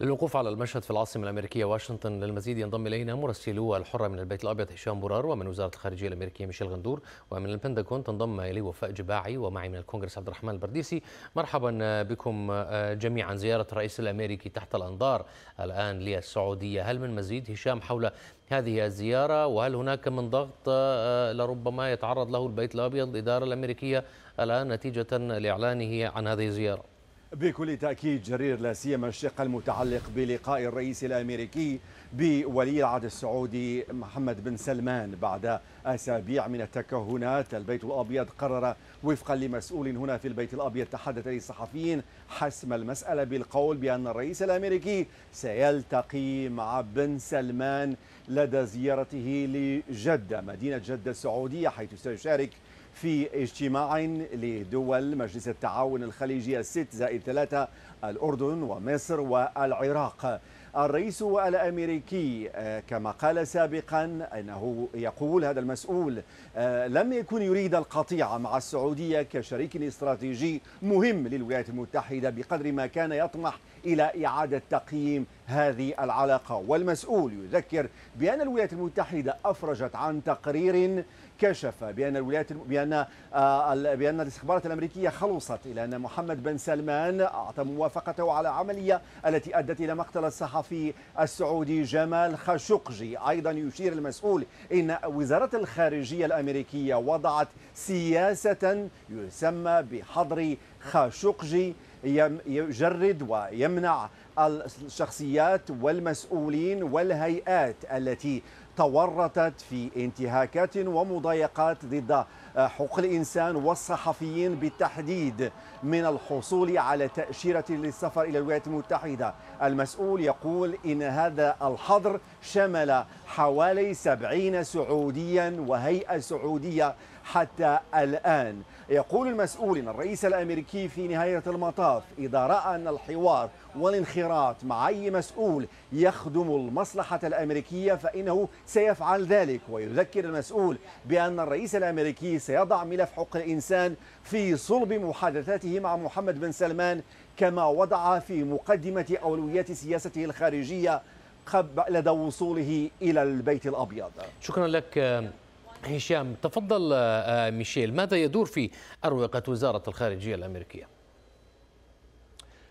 للوقوف على المشهد في العاصمة الأمريكية واشنطن للمزيد ينضم إلينا مراسلو الحرة من البيت الأبيض هشام برار ومن وزارة الخارجية الأمريكية ميشيل غندور ومن البنتاغون تنضم إلي وفاء جباعي ومعي من الكونغرس عبد الرحمن البرديسي مرحبا آه، بكم آه، جميعا زيارة الرئيس الأمريكي تحت الأنظار الآن للسعودية هل من مزيد هشام حول هذه الزيارة وهل هناك من ضغط آه، لربما يتعرض له البيت الأبيض الإدارة الأمريكية الآن نتيجة لإعلانه عن هذه الزيارة بكل تأكيد جرير لا سيما الشق المتعلق بلقاء الرئيس الأمريكي بولي العهد السعودي محمد بن سلمان بعد أسابيع من التكهنات البيت الأبيض قرر وفقا لمسؤول هنا في البيت الأبيض تحدث للصحفيين حسم المسألة بالقول بأن الرئيس الأمريكي سيلتقي مع بن سلمان لدى زيارته لجدة مدينة جدة السعودية حيث سيشارك في اجتماع لدول مجلس التعاون الخليجي الست زائد ثلاثة الأردن ومصر والعراق الرئيس الامريكي آه، كما قال سابقا انه يقول هذا المسؤول آه، لم يكن يريد القطيع مع السعوديه كشريك استراتيجي مهم للولايات المتحده بقدر ما كان يطمح الى اعاده تقييم هذه العلاقة والمسؤول يذكر بأن الولايات المتحدة أفرجت عن تقرير كشف بأن الولايات بأن آه، بأن الاستخبارات الأمريكية خلصت إلى أن محمد بن سلمان أعطى موافقته على عملية التي أدت إلى مقتل الصحفي السعودي جمال خاشقجي أيضا يشير المسؤول إن وزارة الخارجية الأمريكية وضعت سياسة يسمى بحظر خاشقجي يجرد ويمنع الشخصيات والمسؤولين والهيئات التي تورطت في انتهاكات ومضايقات ضد حقوق الإنسان والصحفيين بالتحديد من الحصول على تأشيرة للسفر إلى الولايات المتحدة المسؤول يقول إن هذا الحظر شمل حوالي سبعين سعوديا وهيئة سعودية حتى الآن يقول المسؤول أن الرئيس الأمريكي في نهاية المطاف إذا رأى أن الحوار والانخراط مع أي مسؤول يخدم المصلحة الأمريكية فإنه سيفعل ذلك ويذكر المسؤول بأن الرئيس الأمريكي سيضع ملف حق الإنسان في صلب محادثاته مع محمد بن سلمان كما وضع في مقدمة أولويات سياسته الخارجية لدى وصوله إلى البيت الأبيض شكرا لك هشام تفضل آه، آه، ميشيل ماذا يدور في أروقة وزارة الخارجية الأمريكية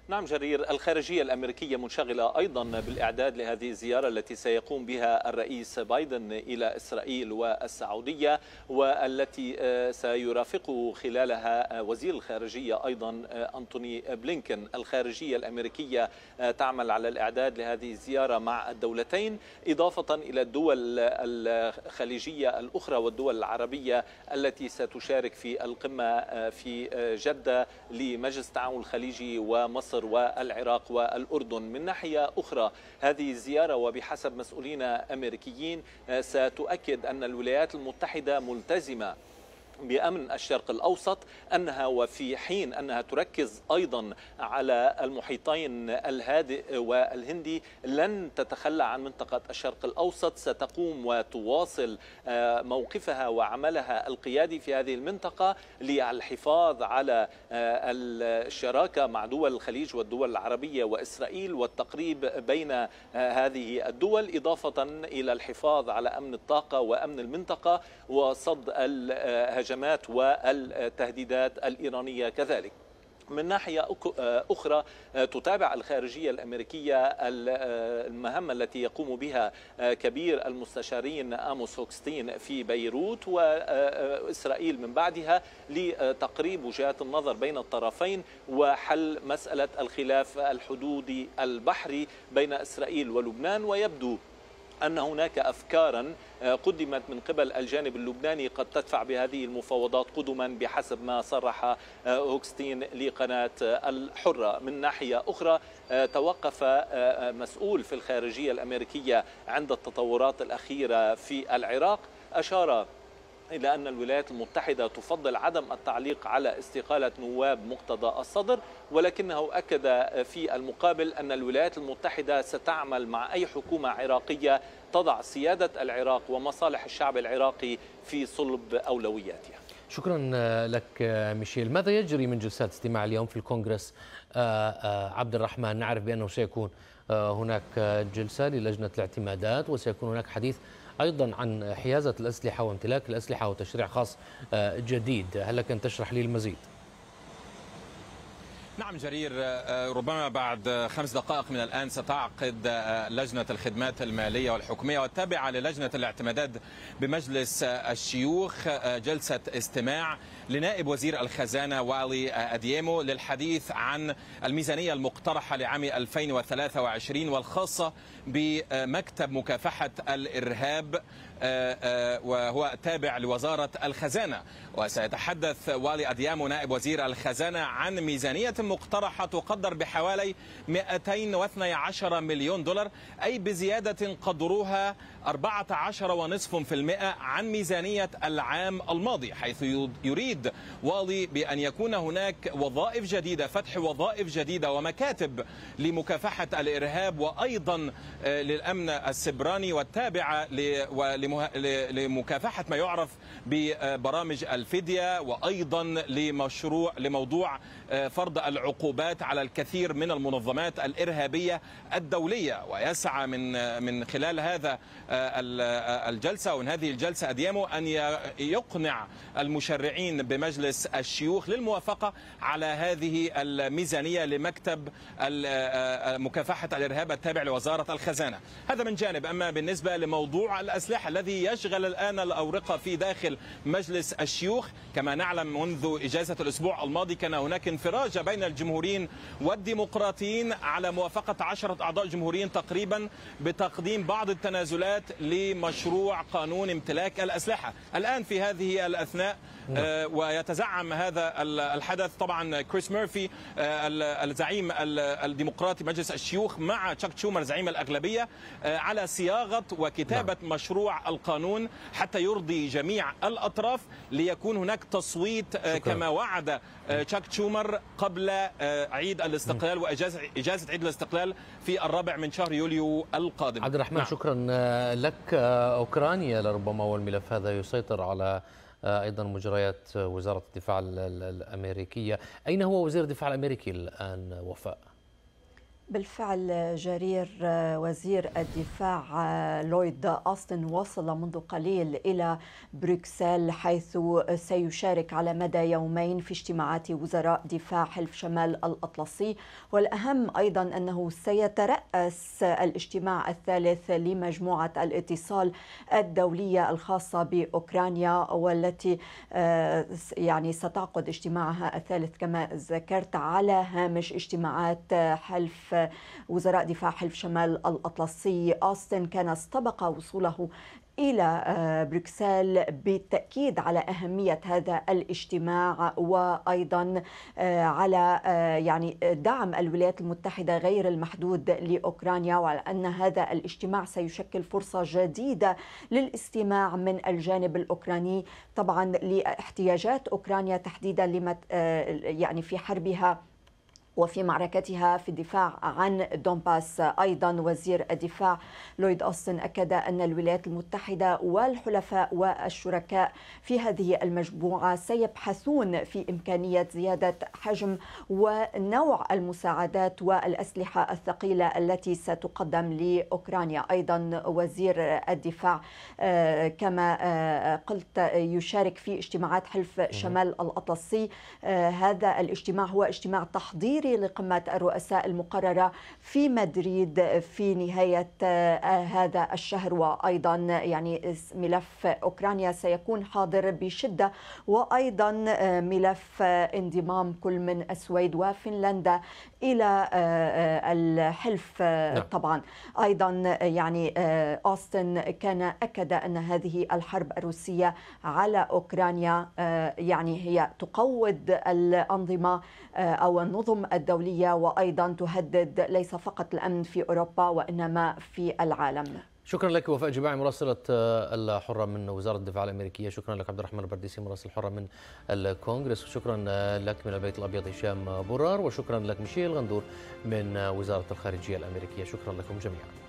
نعم جرير الخارجية الأمريكية منشغلة أيضا بالإعداد لهذه الزيارة التي سيقوم بها الرئيس بايدن إلى إسرائيل والسعودية والتي آه، سيرافقه خلالها آه، وزير الخارجية أيضا آه، أنتوني بلينكن الخارجية الأمريكية تعمل على الإعداد لهذه الزيارة مع الدولتين إضافة إلى الدول الخليجية الأخرى والدول العربية التي ستشارك في القمة في جدة لمجلس التعاون الخليجي ومصر مصر والعراق والأردن من ناحية أخرى هذه الزيارة وبحسب مسؤولين أمريكيين آه، ستؤكد أن الولايات المتحدة ملتزمة بأمن الشرق الأوسط أنها وفي حين أنها تركز أيضا على المحيطين الهادئ والهندي لن تتخلى عن منطقة الشرق الأوسط ستقوم وتواصل آه، موقفها وعملها القيادي في هذه المنطقة للحفاظ على آه، الشراكة مع دول الخليج والدول العربية وإسرائيل والتقريب بين آه، هذه الدول إضافة إلى الحفاظ على أمن الطاقة وأمن المنطقة وصد الهجوم الهجمات والتهديدات الإيرانية كذلك من ناحية أخرى تتابع الخارجية الأمريكية المهمة التي يقوم بها كبير المستشارين أموس هوكستين في بيروت وإسرائيل من بعدها لتقريب وجهات النظر بين الطرفين وحل مسألة الخلاف الحدودي البحري بين إسرائيل ولبنان ويبدو أن هناك أفكارا آه، قدمت من قبل الجانب اللبناني قد تدفع بهذه المفاوضات قدما بحسب ما صرح هوكستين آه، لقناة آه، الحرة من ناحية أخرى توقف مسؤول في الخارجية الأمريكية عند التطورات الأخيرة في العراق أشار إلى أن الولايات المتحدة تفضل عدم التعليق على استقالة نواب مقتضى الصدر ولكنه أكد في المقابل أن الولايات المتحدة ستعمل مع أي حكومة عراقية تضع سيادة العراق ومصالح الشعب العراقي في صلب أولوياتها شكرا لك ميشيل ماذا يجري من جلسات استماع اليوم في الكونغرس آه، آه، عبد الرحمن نعرف بأنه سيكون آه، هناك جلسة للجنة الاعتمادات وسيكون هناك حديث أيضا عن حيازة الأسلحة وامتلاك الأسلحة وتشريع خاص آه، جديد هل لك أن تشرح لي المزيد؟ نعم جرير آه، آه، ربما بعد خمس دقائق من الآن ستعقد آه، لجنة الخدمات المالية والحكومية والتابعة للجنة الاعتمادات بمجلس الشيوخ جلسة استماع لنائب وزير الخزانة والي أديمو للحديث عن الميزانية المقترحة لعام 2023 والخاصة بمكتب مكافحة الإرهاب آه، آه، وهو تابع لوزارة الخزانة وسيتحدث والي أديامو نائب وزير الخزانة عن ميزانية مقترحة تقدر بحوالي 212 مليون دولار أي بزيادة قدروها 14.5% عن ميزانية العام الماضي حيث يريد والي بأن يكون هناك وظائف جديدة فتح وظائف جديدة ومكاتب لمكافحة الإرهاب وأيضا آه، للأمن السبراني والتابعة ولمنظمة لمكافحه ما يعرف ببرامج الفديه وايضا لمشروع لموضوع آه، فرض العقوبات على الكثير من المنظمات الارهابيه الدوليه ويسعى من آه، من خلال هذا آه، الجلسه ومن هذه الجلسه اديمو ان يقنع المشرعين بمجلس الشيوخ للموافقه على هذه الميزانيه لمكتب مكافحه الارهاب التابع لوزاره الخزانه هذا من جانب اما بالنسبه لموضوع الاسلحه الذي يشغل الآن الأورقة في داخل مجلس الشيوخ كما نعلم منذ إجازة الأسبوع الماضي كان هناك انفراج بين الجمهوريين والديمقراطيين على موافقة عشرة أعضاء جمهوريين تقريبا بتقديم بعض التنازلات لمشروع قانون امتلاك الأسلحة الآن في هذه الأثناء نعم. آه، ويتزعم هذا الحدث طبعا كريس ميرفي آه، الزعيم الديمقراطي مجلس الشيوخ مع تشاك تشومر زعيم الأغلبية آه، على صياغة وكتابة نعم. مشروع القانون حتى يرضي جميع الأطراف ليكون هناك تصويت شكرا. كما وعد تشاك تشومر قبل عيد الاستقلال نعم. وإجازة إجازة عيد الاستقلال في الرابع من شهر يوليو القادم عبد الرحمن نعم. شكرا لك أوكرانيا لربما والملف هذا يسيطر على آه، أيضا مجريات وزارة الدفاع الأمريكية أين هو وزير الدفاع الأمريكي الآن وفاء؟ بالفعل جرير آه، وزير الدفاع آه، لويد أوستن وصل منذ قليل إلى بروكسل حيث سيشارك على مدى يومين في اجتماعات وزراء دفاع حلف شمال الأطلسي والأهم أيضا أنه سيترأس الاجتماع الثالث لمجموعة الاتصال الدولية الخاصة بأوكرانيا والتي آه، يعني ستعقد اجتماعها الثالث كما ذكرت على هامش اجتماعات حلف وزراء دفاع حلف شمال الأطلسي أوستن كان استبق وصوله إلى آه، بروكسل بالتأكيد على أهمية هذا الاجتماع وأيضا آه، على آه، يعني دعم الولايات المتحدة غير المحدود لأوكرانيا وعلى أن هذا الاجتماع سيشكل فرصة جديدة للاستماع من الجانب الأوكراني طبعا لاحتياجات أوكرانيا تحديدا لما يعني في حربها وفي معركتها في الدفاع عن دونباس ايضا وزير الدفاع لويد اوستن اكد ان الولايات المتحده والحلفاء والشركاء في هذه المجموعه سيبحثون في امكانيه زياده حجم ونوع المساعدات والاسلحه الثقيله التي ستقدم لاوكرانيا ايضا وزير الدفاع آه، كما آه، قلت يشارك في اجتماعات حلف شمال الاطلسي آه، هذا الاجتماع هو اجتماع تحضير التحضيري لقمة الرؤساء المقررة في مدريد في نهاية آه، هذا الشهر وأيضا يعني ملف أوكرانيا سيكون حاضر بشدة وأيضا آه، ملف آه، انضمام كل من السويد وفنلندا إلى الحلف نعم. طبعا أيضا يعني أوستن كان أكد أن هذه الحرب الروسية على أوكرانيا يعني هي تقوض الأنظمة أو النظم الدولية وأيضا تهدد ليس فقط الأمن في أوروبا وإنما في العالم شكرا لك وفاء جباعي مراسلة آه، الحرة من وزارة الدفاع الأمريكية شكرا لك عبد الرحمن البرديسي مراسل الحرة من الكونغرس وشكرا آه، لك من البيت الأبيض هشام برار وشكرا لك ميشيل غندور من آه، وزارة الخارجية الأمريكية شكرا لكم جميعا